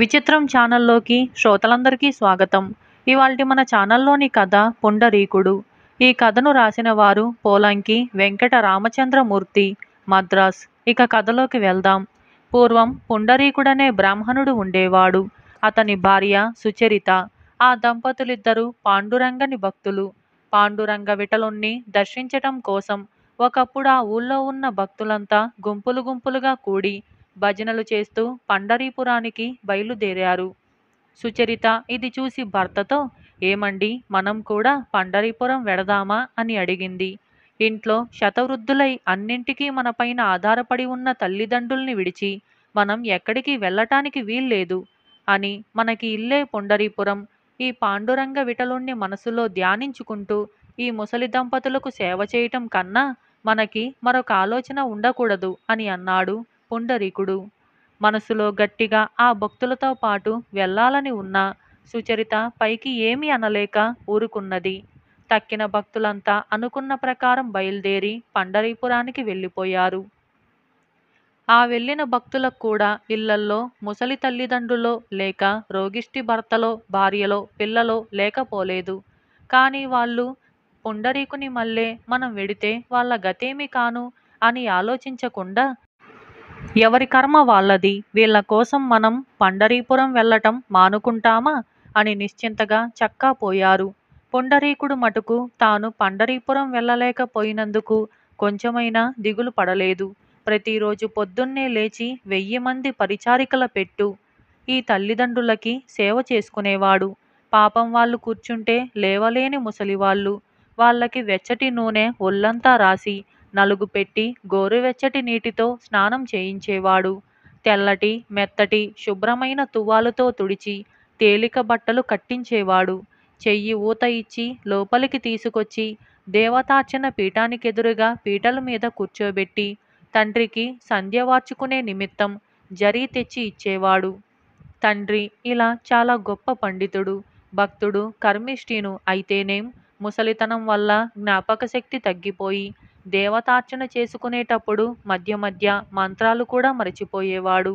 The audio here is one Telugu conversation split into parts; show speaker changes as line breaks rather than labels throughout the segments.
విచిత్రం ఛానల్లోకి శ్రోతలందరికీ స్వాగతం ఇవాళ మన ఛానల్లోని కథ పుండరీకుడు ఈ కథను రాసిన వారు పోలంకి వెంకట రామచంద్రమూర్తి మద్రాస్ ఇక కథలోకి వెళ్దాం పూర్వం పుండరీకుడనే బ్రాహ్మణుడు ఉండేవాడు అతని భార్య సుచరిత ఆ దంపతులిద్దరూ పాండురంగని భక్తులు పాండురంగ విటలుణ్ణి దర్శించటం కోసం ఒకప్పుడు ఆ ఊళ్ళో ఉన్న భక్తులంతా గుంపులు గుంపులుగా కూడి భజనలు చేస్తూ పండరీపురానికి బయలుదేరారు సుచరిత ఇది చూసి భర్తతో ఏమండి మనం కూడా పండరీపురం వెడదామా అని అడిగింది ఇంట్లో శతవృద్ధులై అన్నింటికీ మనపైన ఆధారపడి ఉన్న తల్లిదండ్రుల్ని విడిచి మనం ఎక్కడికి వెళ్ళటానికి వీల్లేదు అని మనకి ఇల్లే పొండరీపురం ఈ పాండురంగ విటలుణ్ణి మనసులో ధ్యానించుకుంటూ ఈ ముసలి దంపతులకు సేవ చేయటం కన్నా మనకి మరొక ఆలోచన ఉండకూడదు అని అన్నాడు పుండరీకుడు మనసులో గట్టిగా ఆ భక్తులతో పాటు వెళ్ళాలని ఉన్న సుచరిత పైకి ఏమీ అనలేక ఊరుకున్నది తక్కిన భక్తులంతా అనుకున్న ప్రకారం బయలుదేరి పండరీపురానికి వెళ్ళిపోయారు ఆ వెళ్ళిన భక్తులకు కూడా ఇళ్లల్లో ముసలి తల్లిదండ్రులో లేక రోగిష్టి భర్తలో భార్యలో పిల్లలో లేకపోలేదు కానీ వాళ్ళు పుండరీకుని మళ్ళే మనం వెడితే వాళ్ళ గతేమి కాను అని ఆలోచించకుండా ఎవరి కర్మ వాళ్ళది వీళ్ళ కోసం మనం పండరీపురం వెళ్ళటం మానుకుంటామా అని నిశ్చింతగా చక్కా పోయారు పుండరీకుడు మటుకు తాను పండరీపురం వెళ్ళలేకపోయినందుకు కొంచెమైనా దిగులు పడలేదు ప్రతిరోజు పొద్దున్నే లేచి వెయ్యి మంది పరిచారికల పెట్టు ఈ తల్లిదండ్రులకి సేవ చేసుకునేవాడు పాపం వాళ్ళు కూర్చుంటే లేవలేని ముసలివాళ్ళు వాళ్ళకి వెచ్చటి నూనె ఒళ్ళంతా రాసి నలుగు పెట్టి గోరువెచ్చటి నీటితో స్నానం చేయించేవాడు తెల్లటి మెత్తటి శుభ్రమైన తువ్వాలతో తుడిచి తేలిక బట్టలు కట్టించేవాడు చెయ్యి ఊత ఇచ్చి లోపలికి తీసుకొచ్చి దేవతార్చన పీఠానికెదురుగా పీటల మీద కూర్చోబెట్టి తండ్రికి సంధ్య వార్చుకునే నిమిత్తం జరీ తెచ్చి ఇచ్చేవాడు తండ్రి ఇలా చాలా గొప్ప పండితుడు భక్తుడు కర్మిష్ఠిను అయితేనేం ముసలితనం వల్ల జ్ఞాపకశక్తి తగ్గిపోయి దేవతార్చన చేసుకునేటప్పుడు మధ్య మధ్య మంత్రాలు కూడా మరిచిపోయేవాడు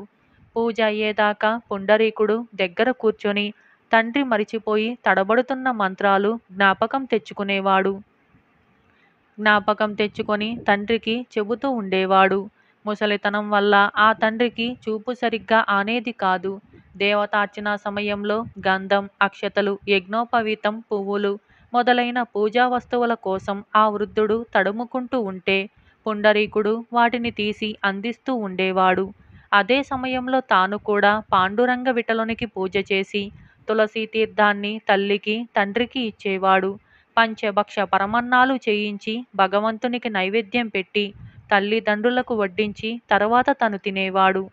పూజ అయ్యేదాకా పుండరీకుడు దగ్గర కూర్చొని తండ్రి మరిచిపోయి తడబడుతున్న మంత్రాలు జ్ఞాపకం తెచ్చుకునేవాడు జ్ఞాపకం తెచ్చుకొని తండ్రికి చెబుతూ ఉండేవాడు ముసలితనం వల్ల ఆ తండ్రికి చూపు సరిగ్గా ఆనేది కాదు దేవతార్చన సమయంలో గంధం అక్షతలు యజ్ఞోపవీతం పువ్వులు మొదలైన పూజా వస్తువుల కోసం ఆ వృద్ధుడు తడుముకుంటూ ఉంటే పుండరీకుడు వాటిని తీసి అందిస్తూ ఉండేవాడు అదే సమయంలో తాను కూడా పాండురంగ విటలునికి పూజ చేసి తులసి తీర్థాన్ని తల్లికి తండ్రికి ఇచ్చేవాడు పంచభక్ష పరమన్నాలు చేయించి భగవంతునికి నైవేద్యం పెట్టి తల్లిదండ్రులకు వడ్డించి తర్వాత తను తినేవాడు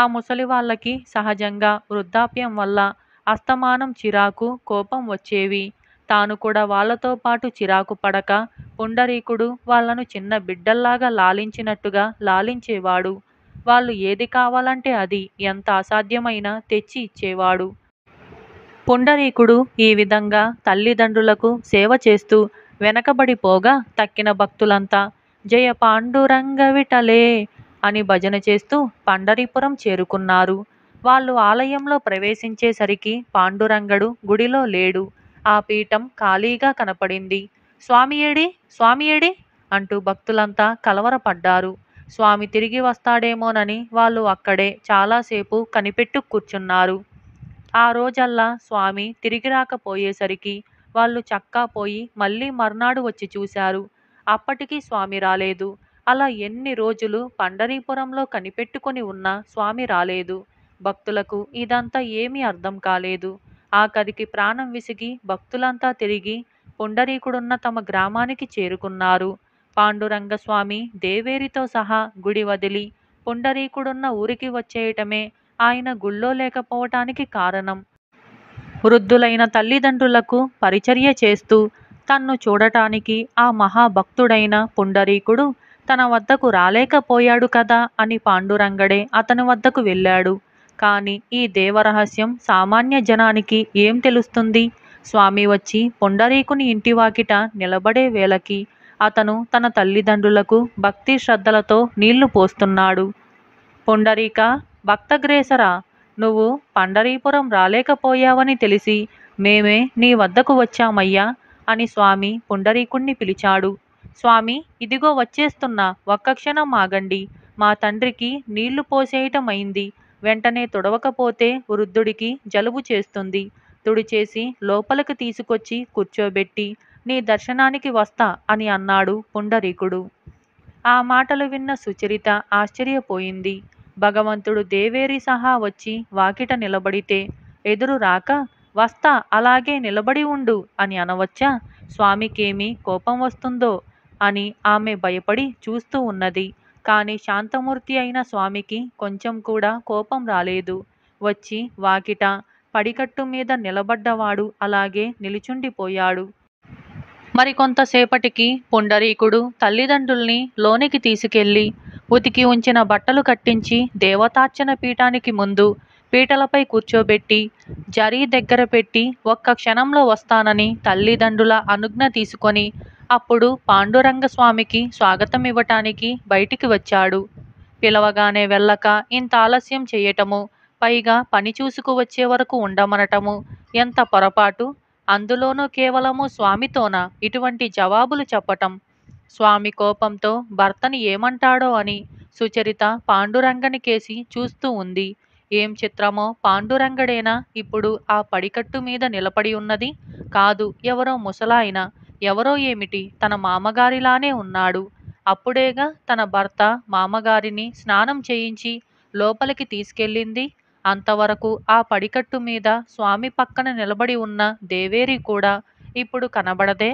ఆ ముసలి వాళ్ళకి సహజంగా వృద్ధాప్యం వల్ల అస్తమానం చిరాకు కోపం వచ్చేవి తాను కూడా వాళ్ళతో పాటు చిరాకు పడక పుండరీకుడు వాళ్లను చిన్న బిడ్డల్లాగా లాలించినట్టుగా లాలించేవాడు వాళ్ళు ఏది కావాలంటే అది ఎంత అసాధ్యమైనా తెచ్చి ఇచ్చేవాడు పుండరీకుడు ఈ విధంగా తల్లిదండ్రులకు సేవ చేస్తూ వెనకబడిపోగా తక్కిన భక్తులంతా జయ పాండురంగ విటలే అని భజన చేస్తూ పండరీపురం చేరుకున్నారు వాళ్ళు ఆలయంలో ప్రవేశించేసరికి పాండురంగడు గుడిలో లేడు ఆ పీఠం ఖాళీగా కనపడింది స్వామి ఏడి స్వామి ఏడి అంటూ భక్తులంతా కలవరపడ్డారు స్వామి తిరిగి వస్తాడేమోనని వాళ్ళు అక్కడే చాలాసేపు కనిపెట్టు కూర్చున్నారు ఆ రోజల్లా స్వామి తిరిగి రాకపోయేసరికి వాళ్ళు చక్కా పోయి మళ్ళీ మర్నాడు వచ్చి చూశారు అప్పటికీ స్వామి రాలేదు అలా ఎన్ని రోజులు పండరీపురంలో కనిపెట్టుకొని ఉన్నా స్వామి రాలేదు భక్తులకు ఇదంతా ఏమీ అర్థం కాలేదు ఆ కదికి ప్రాణం విసిగి భక్తులంతా తిరిగి పుండరీకుడున్న తమ గ్రామానికి చేరుకున్నారు పాండురంగస్వామి దేవేరితో సహా గుడి వదిలి పుండరీకుడున్న ఊరికి వచ్చేయటమే ఆయన గుళ్ళో లేకపోవటానికి కారణం వృద్ధులైన తల్లిదండ్రులకు పరిచర్య చేస్తూ తన్ను చూడటానికి ఆ మహాభక్తుడైన పుండరీకుడు తన వద్దకు రాలేకపోయాడు కదా అని పాండురంగడే అతని వద్దకు వెళ్ళాడు కానీ ఈ దేవరహస్యం సామాన్య జనానికి ఏం తెలుస్తుంది స్వామి వచ్చి పొండరీకుని ఇంటి వాకిట నిలబడే వేళకి అతను తన తల్లిదండ్రులకు భక్తి శ్రద్ధలతో నీళ్లు పోస్తున్నాడు పొండరీక భక్తగ్రేసరా నువ్వు పండరీపురం రాలేకపోయావని తెలిసి మేమే నీ వద్దకు వచ్చామయ్యా అని స్వామి పుండరీకుణ్ణి పిలిచాడు స్వామి ఇదిగో వచ్చేస్తున్నా ఒక్క క్షణం ఆగండి మా తండ్రికి నీళ్లు పోసేయటమైంది వెంటనే తుడవకపోతే వృద్ధుడికి జలుబు చేస్తుంది తుడిచేసి లోపలికి తీసుకొచ్చి కూర్చోబెట్టి నీ దర్శనానికి వస్తా అని అన్నాడు పుండరీకుడు ఆ మాటలు విన్న సుచరిత ఆశ్చర్యపోయింది భగవంతుడు దేవేరి సహా వచ్చి వాకిట నిలబడితే ఎదురు రాక వస్తా అలాగే నిలబడి ఉండు అని అనవచ్చా స్వామికేమీ కోపం వస్తుందో అని ఆమె భయపడి చూస్తూ ఉన్నది కానీ శాంతమూర్తి అయిన స్వామికి కొంచెం కూడా కోపం రాలేదు. వచ్చి వాకిట పడికట్టు మీద నిలబడ్డవాడు అలాగే నిలుచుండిపోయాడు. మరికొంతసేపటికి పుండరీకుడు తల్లిదండ్రుల్ని లోనికి తీసుకెళ్ళి ఉతికి ఉంచిన బట్టలు కట్టించి దేవతార్చన పీఠానికి ముందు పీటలపై కూర్చోబెట్టి జరీ దగ్గర పెట్టి ఒక్క క్షణంలో వస్తానని తల్లిదండ్రుల అనుజ్ఞ తీసుకొని అప్పుడు పాండురంగస్వామికి స్వాగతం ఇవ్వటానికి బయటికి వచ్చాడు పిలవగానే వెళ్ళక ఇంత ఆలస్యం చేయటము పైగా పని చూసుకు వచ్చే వరకు ఉండమనటము ఎంత పొరపాటు అందులోనూ కేవలము స్వామితోన ఇటువంటి జవాబులు చెప్పటం స్వామి కోపంతో భర్తని ఏమంటాడో అని సుచరిత పాండురంగని కేసి చూస్తూ ఉంది ఏం చిత్రమో పాండురంగడేనా ఇప్పుడు ఆ పడికట్టు మీద నిలబడి ఉన్నది కాదు ఎవరో ముసలాయన ఎవరో ఏమిటి తన మామగారిలానే ఉన్నాడు అప్పుడేగా తన భర్త మామగారిని స్నానం చేయించి లోపలికి తీసుకెళ్ళింది అంతవరకు ఆ పడికట్టు మీద స్వామి పక్కన నిలబడి ఉన్న దేవేరి కూడా ఇప్పుడు కనబడదే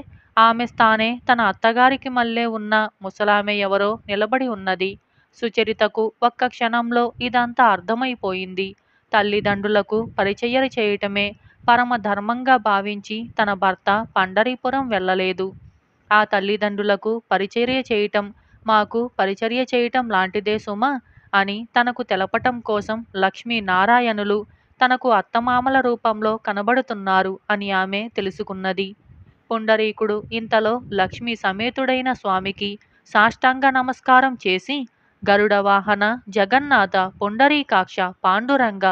ఆమె స్థానే తన అత్తగారికి మళ్ళే ఉన్న ముసలామె ఎవరో నిలబడి ఉన్నది సుచరితకు ఒక్క క్షణంలో ఇదంతా అర్థమైపోయింది తల్లిదండ్రులకు పరిచయలు చేయటమే పరమ ధర్మంగా భావించి తన భర్త పండరీపురం వెళ్ళలేదు ఆ తల్లిదండ్రులకు పరిచర్య చేయటం మాకు పరిచర్య చేయటం లాంటిదే సుమ అని తనకు తెలపటం కోసం లక్ష్మీ నారాయణులు తనకు అత్తమామల రూపంలో కనబడుతున్నారు అని ఆమె తెలుసుకున్నది పుండరీకుడు ఇంతలో లక్ష్మీ సమేతుడైన స్వామికి సాష్టాంగ నమస్కారం చేసి గరుడవాహన జగన్నాథ పుండరీకాక్ష పాండురంగ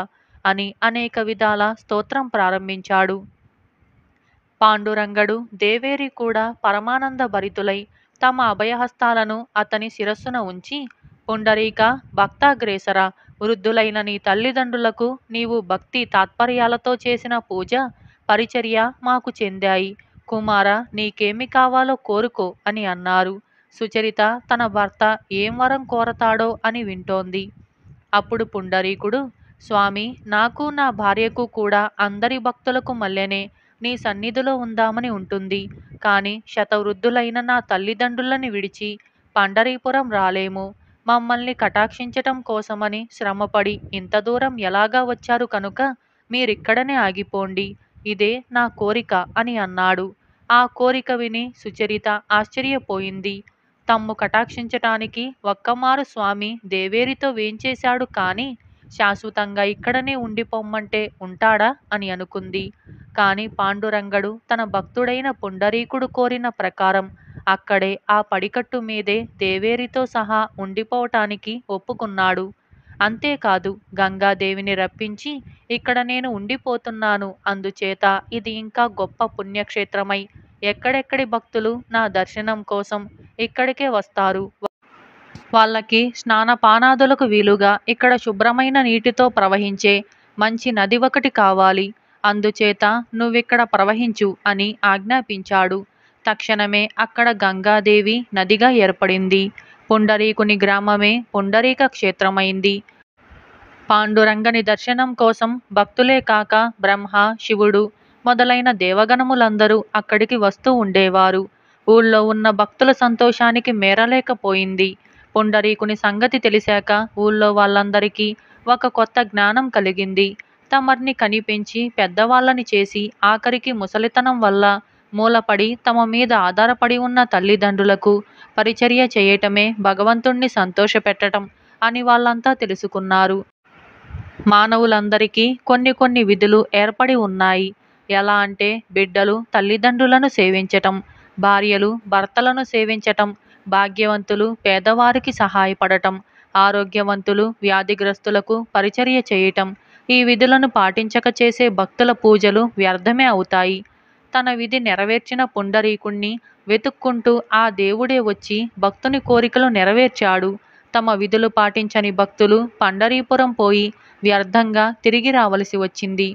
అని అనేక విధాల స్తోత్రం ప్రారంభించాడు పాండురంగడు దేవేరి కూడా పరమానంద భరితులై తమ అభయహస్తాలను అతని శిరస్సున ఉంచి పుండరీక భక్తాగ్రేసర వృద్ధులైన నీ తల్లిదండ్రులకు నీవు భక్తి తాత్పర్యాలతో చేసిన పూజ పరిచర్య మాకు చెందాయి కుమార నీకేమి కావాలో కోరుకో అని అన్నారు సుచరిత తన భర్త ఏం వరం కోరతాడో అని వింటోంది అప్పుడు పుండరీకుడు స్వామి నాకు నా భార్యకు కూడా అందరి భక్తులకు మల్లెనే నీ సన్నిధిలో ఉందామని ఉంటుంది కానీ శతవృద్ధులైన నా తల్లిదండ్రులని విడిచి పండరీపురం రాలేము మమ్మల్ని కటాక్షించటం కోసమని శ్రమపడి ఇంత దూరం ఎలాగా వచ్చారు కనుక మీరిక్కడనే ఆగిపోండి ఇదే నా కోరిక అని అన్నాడు ఆ కోరిక విని సుచరిత ఆశ్చర్యపోయింది తమ్ము కటాక్షించటానికి ఒక్కమారు స్వామి దేవేరితో వేంచేశాడు కానీ శాశ్వతంగా ఇక్కడనే ఉండిపోమ్మంటే ఉంటాడా అని అనుకుంది కానీ పాండురంగడు తన భక్తుడైన పుండరీకుడు కోరిన ప్రకారం అక్కడే ఆ పడికట్టు మీదే దేవేరితో సహా ఉండిపోవటానికి ఒప్పుకున్నాడు అంతేకాదు గంగాదేవిని రప్పించి ఇక్కడ నేను ఉండిపోతున్నాను అందుచేత ఇది ఇంకా గొప్ప పుణ్యక్షేత్రమై ఎక్కడెక్కడి భక్తులు నా దర్శనం కోసం ఇక్కడికే వస్తారు వాళ్ళకి స్నానపానాదులకు వీలుగా ఇక్కడ శుభ్రమైన నీటితో ప్రవహించే మంచి నది ఒకటి కావాలి అందుచేత నువ్విక్కడ ప్రవహించు అని ఆజ్ఞాపించాడు తక్షణమే అక్కడ గంగాదేవి నదిగా ఏర్పడింది పుండరీకుని గ్రామమే పుండరీక క్షేత్రమైంది పాండురంగని దర్శనం కోసం భక్తులే కాక బ్రహ్మ శివుడు మొదలైన దేవగణములందరూ అక్కడికి వస్తూ ఉండేవారు ఊళ్ళో ఉన్న భక్తుల సంతోషానికి మేరలేకపోయింది పుండరీకుని సంగతి తెలిసాక ఊళ్ళో వాళ్ళందరికీ ఒక కొత్త జ్ఞానం కలిగింది తమర్ని కనిపించి పెద్దవాళ్ళని చేసి ఆఖరికి ముసలితనం వల్ల మూలపడి తమ మీద ఆధారపడి ఉన్న తల్లిదండ్రులకు పరిచర్య చేయటమే భగవంతుణ్ణి సంతోషపెట్టడం అని వాళ్ళంతా తెలుసుకున్నారు మానవులందరికీ కొన్ని కొన్ని విధులు ఏర్పడి ఉన్నాయి ఎలా అంటే బిడ్డలు తల్లిదండ్రులను సేవించటం భార్యలు భర్తలను సేవించటం భాగ్యవంతులు పేదవారికి సహాయపడటం ఆరోగ్యవంతులు వ్యాధిగ్రస్తులకు పరిచర్య చేయటం ఈ విధులను పాటించక చేసే భక్తుల పూజలు వ్యర్థమే అవుతాయి తన విధి నెరవేర్చిన పుండరీకుణ్ణి వెతుక్కుంటూ ఆ దేవుడే వచ్చి భక్తుని కోరికలు నెరవేర్చాడు తమ విధులు పాటించని భక్తులు పండరీపురం పోయి వ్యర్థంగా తిరిగి రావలసి వచ్చింది